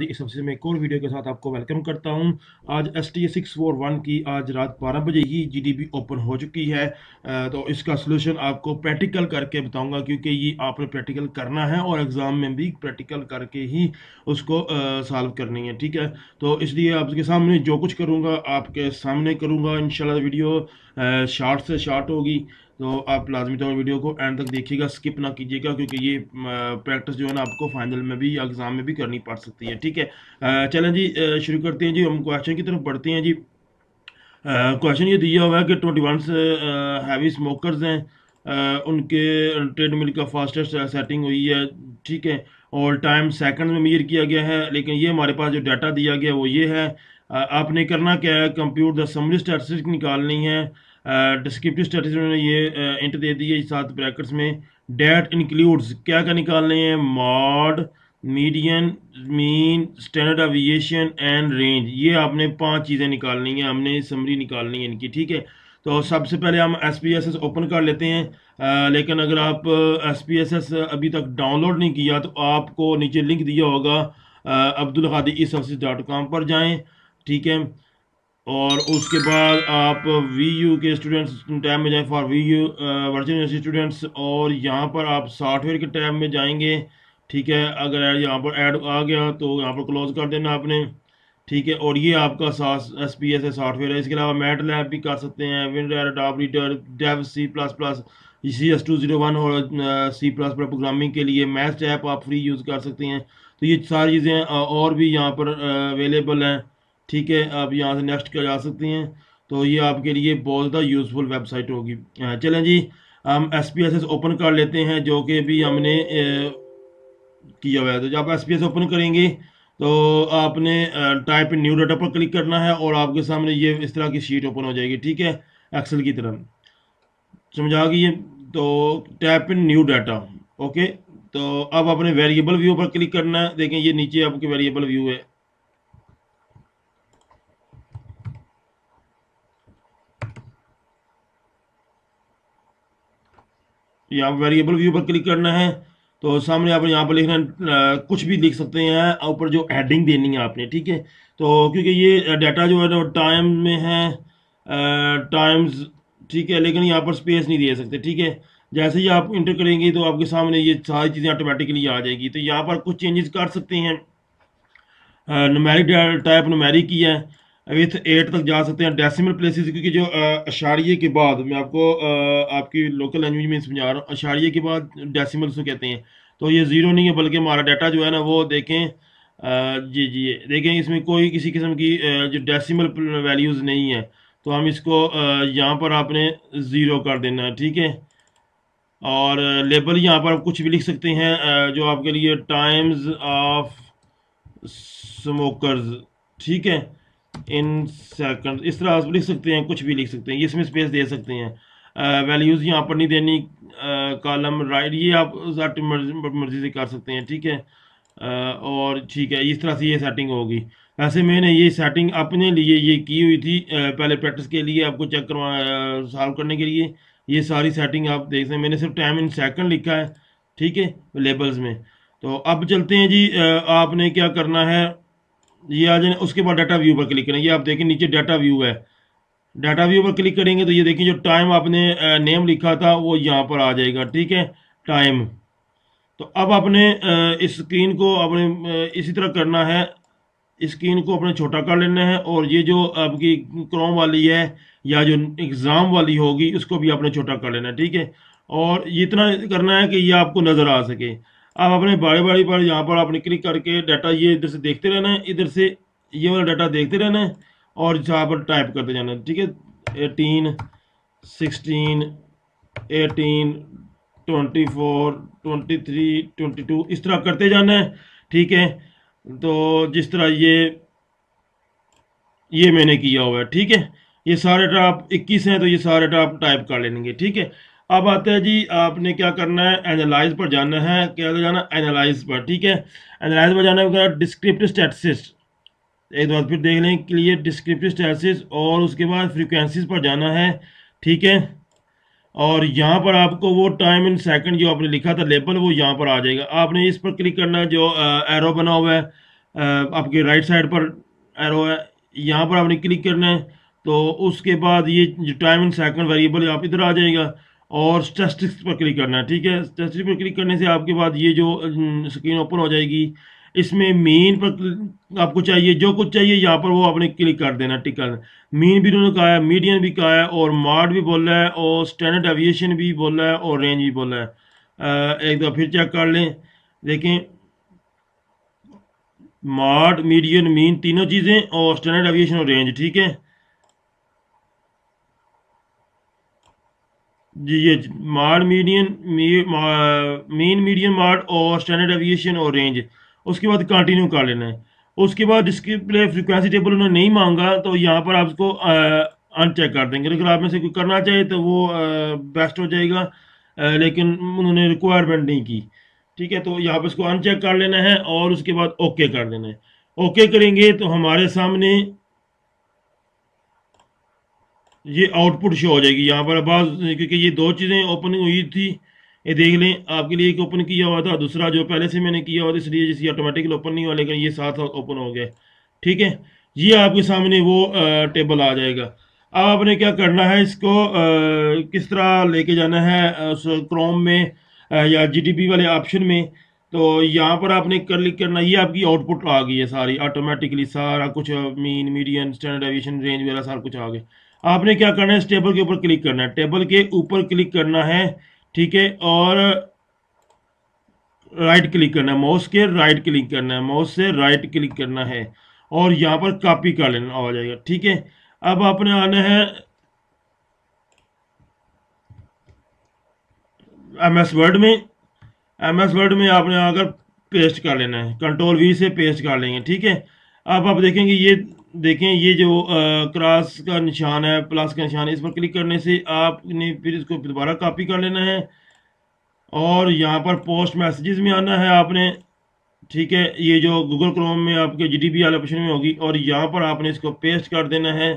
इस सबसे में एक और वीडियो के साथ आपको वेलकम करता हूं आज S T six four one की आज रात बारह बजे ही जीडीपी ओपन हो चुकी है तो इसका सोल्यूशन आपको प्रैक्टिकल करके बताऊंगा क्योंकि ये आपने प्रैक्टिकल करना है और एग्ज़ाम में भी प्रैक्टिकल करके ही उसको सॉल्व करनी है ठीक है तो इसलिए आपके सामने जो कुछ करूँगा आपके सामने करूँगा इन वीडियो शार्ट से शार्ट होगी तो आप लाजमी तौर वीडियो को एंड तक देखिएगा स्किप ना कीजिएगा क्योंकि ये प्रैक्टिस जो है ना आपको फाइनल में भी या एग्ज़ाम में भी करनी पड़ सकती है ठीक है चलें जी शुरू करते हैं जी हम क्वेश्चन की तरफ बढ़ते हैं जी क्वेश्चन ये दिया हुआ है कि ट्वेंटी वन हैवी स्मोकर हैं उनके ट्रेड मिल का फास्टेस्ट सेटिंग हुई है ठीक है और टाइम सेकंड में मेजर किया गया है लेकिन ये हमारे पास जो डाटा दिया गया वो ये है आपने करना क्या है कंप्यूटर द समरी स्टैटिस्टिक निकालनी है डिस्क्रिप्टिव स्टेटिस उन्होंने ये इंट दे दी है सात ब्रैकेट्स में डेट इंक्लूड्स क्या क्या निकालने हैं mode median mean standard deviation and range ये आपने पांच चीज़ें निकालनी है हमने समरी निकालनी है इनकी ठीक है तो सबसे पहले हम S P S S open कर लेते हैं आ, लेकिन अगर आप एस पी एस एस अभी तक डाउनलोड नहीं किया तो आपको नीचे लिंक दिया होगा अब्दुल हादी इस सर्विस डॉट कॉम पर जाएँ ठीक है और उसके बाद आप वी यू के स्टूडेंट्स टैब में जाएं for V U virtual university students और यहाँ पर आप सॉफ्टवेयर के टैब में जाएंगे ठीक है अगर यहाँ पर ऐड आ गया तो यहाँ पर क्लोज कर देना आपने ठीक है और ये आपका एस पी एस है सॉफ्टवेयर है इसके अलावा मैट लैब भी कर सकते हैं विंडर डॉप reader Dev C plus plus C S two zero one और सी प्लस पर प्रोग्रामिंग के लिए मैथ ऐप आप फ्री यूज़ कर सकते हैं तो ये सारी चीज़ें uh, और भी यहाँ पर अवेलेबल uh, हैं ठीक है आप यहाँ से नेक्स्ट कर जा सकती हैं तो ये आपके लिए बहुत ज़्यादा यूज़फुल वेबसाइट होगी चलें जी हम S P S S open कर लेते हैं जो कि भी हमने किया हुआ है तो जब आप एस पी एस ओपन करेंगे तो आपने टाइप न्यू डाटा पर क्लिक करना है और आपके सामने ये इस तरह की शीट ओपन हो जाएगी ठीक है एक्सेल की तरह समझा गई तो type in new data okay तो अब आपने वेरिएबल व्यू पर क्लिक करना है देखें ये नीचे आपके वेरिएबल व्यू है यहाँ वेरिएबल व्यू पर क्लिक करना है तो सामने आप यहाँ पर लिखना कुछ भी लिख सकते हैं ऊपर जो हेडिंग देनी है आपने ठीक है तो क्योंकि ये डाटा जो है ना टाइम में है टाइम्स ठीक है लेकिन यहाँ पर स्पेस नहीं दे सकते ठीक है जैसे ही आप इंटर करेंगे तो आपके सामने ये सारी चीज़ें ऑटोमेटिकली आ जाएगी तो यहाँ पर कुछ चेंजेस कर सकते हैं नुमेरिक टाइप नुमेरिक की है विथ एट तक जा सकते हैं डेसिमल प्लेसेस क्योंकि जो अशारिये के बाद मैं आपको आपकी लोकल लैंग्वेज में समझा रहा हूँ अशारिये के बाद डेसिमल से कहते हैं तो ये ज़ीरो नहीं है बल्कि हमारा डाटा जो है ना वो देखें जी जी देखें इसमें कोई किसी किस्म की जो डेसिमल वैल्यूज़ नहीं है तो हम इसको यहाँ पर आपने ज़ीरो कर देना है ठीक है और लेबल यहाँ पर आप कुछ भी लिख सकते हैं जो आपके लिए टाइम्स ऑफ स्मोकर्स ठीक है इन सेकंड इस तरह आप लिख सकते हैं कुछ भी लिख सकते हैं इसमें स्पेस दे सकते हैं वैल्यूज़ यहाँ पर नहीं देनी कॉलम राइट ये आप मर्जी से कर सकते हैं ठीक है आ, और ठीक है इस तरह से ये सेटिंग होगी वैसे मैंने ये सेटिंग अपने लिए ये की हुई थी पहले प्रैक्टिस के लिए आपको चेक करवा सॉल्व करने के लिए ये सारी सेटिंग आप देख सकते हैं मैंने सिर्फ टाइम इन सेकंड लिखा है ठीक है लेबल्स में तो अब चलते हैं जी आपने क्या करना है ये आ जाए उसके बाद डाटा व्यू पर क्लिक करें ये आप देखें नीचे डाटा व्यू है डाटा व्यू पर क्लिक करेंगे तो ये देखिए जो टाइम आपने नेम लिखा था वो यहाँ पर आ जाएगा ठीक है टाइम तो अब आपने इस स्क्रीन को अपने इसी तरह करना है स्क्रीन को अपने छोटा कर लेना है और ये जो आपकी क्रोम वाली है या जो एग्ज़ाम वाली होगी उसको भी आपने छोटा कर लेना है ठीक है और इतना करना है कि ये आपको नज़र आ सके आप अपने बारी बारी पर यहाँ पर आपने क्लिक करके डाटा ये इधर से देखते रहना है इधर से ये वाला डाटा देखते रहना है और जहाँ पर टाइप करते जाना है ठीक है eighteen sixteen eighteen twenty four twenty three twenty two इस तरह करते जाना है ठीक है तो जिस तरह ये ये मैंने किया हुआ है ठीक है ये सारे डाटा आप इक्कीस हैं तो ये सारे डाटा आप टाइप कर लेंगे ठीक है अब आते हैं जी आपने क्या करना है एनालाइज पर जाना है क्या जाना एनालाइज पर ठीक है एनालाइज पर जाना है डिस्क्रिप्टिव स्टैटिस्टिक्स एक बार फिर देख लें क्लियर डिस्क्रिप्टिव स्टैटिस और उसके बाद फ्रिक्वेंसीज पर जाना है ठीक है और यहाँ पर आपको वो टाइम इन सेकंड जो आपने लिखा था लेबल वो यहाँ पर आ जाएगा आपने इस पर क्लिक करना है जो एरो बना हुआ है आपके राइट साइड पर एरो है यहाँ पर आपने क्लिक करना है तो उसके बाद ये जो टाइम इन सेकंड वेरिएबल आप इधर आ जाएगा और स्टेस्टिक्स पर क्लिक करना है ठीक है स्टेस्टिक्स पर क्लिक करने से आपके बाद ये जो स्क्रीन ओपन हो जाएगी इसमें मेन पर आपको चाहिए जो कुछ चाहिए यहाँ पर वो आपने क्लिक कर देना टिक कर मीन भी उन्होंने कहा है मीडियम भी कहा है और मार्ड भी बोल रहा है और स्टैंडर्ड एविएशन भी बोल रहा है और रेंज भी बोल रहा है एक दफ़ा फिर चेक कर लें देखें मार्ड मीडियम मीन तीनों चीज़ें और स्टैंडर्ड एविएशन और रेंज ठीक है ये mode median mean medium mode और स्टैंडर्ड एविएशन और रेंज उसके बाद कंटिन्यू कर लेना है उसके बाद डिस्प्ले फ्रिक्वेंसी टेबल उन्होंने नहीं मांगा तो यहाँ पर आप उसको अनचेक कर देंगे अगर आप में से कोई करना चाहे तो वो बेस्ट हो जाएगा लेकिन उन्होंने रिक्वायरमेंट नहीं की ठीक है तो यहाँ पर इसको अनचेक कर लेना है और उसके बाद ओके कर देना है ओके करेंगे तो हमारे सामने ये आउटपुट शो हो जाएगी यहाँ पर बाद क्योंकि ये दो चीज़ें ओपनिंग हुई थी ये देख लें आपके लिए एक ओपन किया हुआ था दूसरा जो पहले से मैंने किया हुआ था इसलिए जैसे ऑटोमेटिकली ओपन नहीं हुआ लेकिन ये साथ साथ ओपन हो गया ठीक है ये आपके सामने वो टेबल आ जाएगा अब आपने क्या करना है इसको किस तरह लेके जाना है क्रोम में या जी वाले ऑप्शन में तो यहाँ पर आपने क्लिक करना ये आपकी आउटपुट आ गई है सारी ऑटोमेटिकली सारा कुछ mean medium standard deviation range वगैरह सारा कुछ आ गया आपने क्या करना है इस टेबल के ऊपर क्लिक करना है टेबल के ऊपर क्लिक करना है ठीक है और राइट क्लिक करना है माउस के राइट क्लिक करना है माउस से राइट क्लिक करना है और यहाँ पर कॉपी कर लेना आ जाएगा ठीक है अब आपने आना है एम एस वर्ड में एम एस वर्ड में आपने आकर पेस्ट कर लेना है कंट्रोल वी से पेस्ट कर लेंगे ठीक है अब आप देखेंगे ये देखें ये जो क्रास क्रॉस का निशान है प्लस का निशान है इस पर क्लिक करने से आपने फिर इसको दोबारा कॉपी कर लेना है और यहाँ पर पोस्ट मैसेजेस में आना है आपने ठीक है ये जो गूगल क्रोम में आपके जी डी पी वाले ऑप्शन में होगी और यहाँ पर आपने इसको पेस्ट कर देना है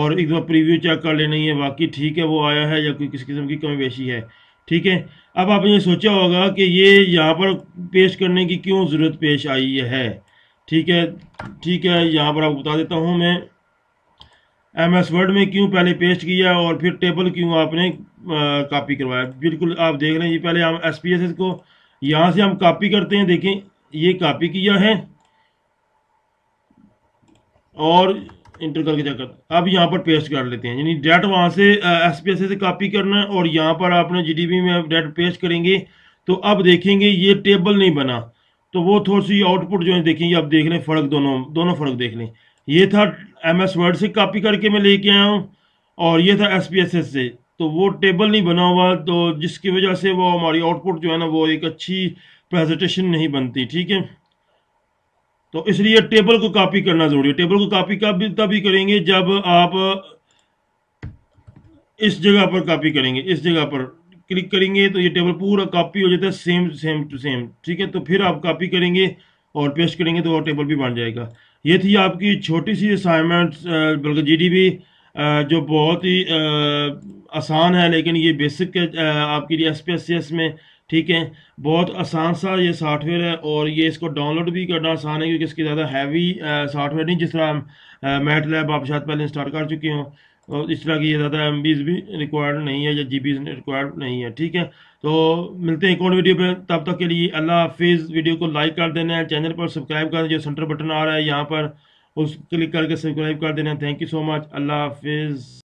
और एक बार प्रीव्यू चेक कर लेनी है बाकी ठीक है वो आया है या कोई किसी किस्म की कमी बेशी है ठीक है अब आपने सोचा होगा कि ये यहाँ पर पेश करने की क्यों ज़रूरत पेश आई है ठीक है ठीक है यहाँ पर आपको बता देता हूँ मैं एम एस वर्ड में क्यों पहले पेस्ट किया और फिर टेबल क्यों आपने कापी करवाया बिल्कुल आप देख रहे हैं ये पहले हम एस पी एस एस को यहाँ से हम कापी करते हैं देखें ये कापी किया है और इंटर करके जाकर अब यहाँ पर पेस्ट कर लेते हैं यानी डेट वहाँ से एस पी एस एस से कॉपी करना है और यहाँ पर आपने जी डी बी में डेट पेस्ट करेंगे तो अब देखेंगे ये टेबल नहीं बना तो वो थोड़ी सी आउटपुट जो है देखेंगे आप देख लें फ़र्क दोनों दोनों फ़र्क देख लें ये था एम एस वर्ड से कॉपी करके मैं लेके आया हूँ और ये था एस पी एस एस से तो वो टेबल नहीं बना हुआ तो जिसकी वजह से वो हमारी आउटपुट जो है ना वो एक अच्छी प्रेजेंटेशन नहीं बनती ठीक है तो इसलिए टेबल को कॉपी करना ज़रूरी है टेबल को कॉपी कब तभी करेंगे जब आप इस जगह पर कॉपी करेंगे इस जगह पर क्लिक करेंगे तो ये टेबल पूरा कॉपी हो जाता है सेम सेम टू सेम ठीक है तो फिर आप कॉपी करेंगे और पेस्ट करेंगे तो वो टेबल भी बन जाएगा ये थी आपकी छोटी सी असाइनमेंट बल्कि जी डी जो बहुत ही आसान है लेकिन ये बेसिक आपके लिए एस में ठीक है बहुत आसान सा ये सॉफ्टवेयर है और ये इसको डाउनलोड भी करना आसान है क्योंकि इसकी ज़्यादा हैवी सॉफ्टवेयर नहीं जिस तरह मैट लैब आप शायद पहले इंस्टॉल कर चुके हों और इस तरह की ये ज़्यादा एम भी रिक्वायर्ड नहीं है या जी रिक्वायर्ड नहीं है ठीक है तो मिलते हैं एक और वीडियो पे तब तक के लिए अल्लाह हाफिज़ वीडियो को लाइक कर देना है चैनल पर सब्सक्राइब कर जो सेंटर बटन आ रहा है यहाँ पर उस क्लिक करके सब्सक्राइब कर देना थैंक यू सो मच अल्लाह हाफिज़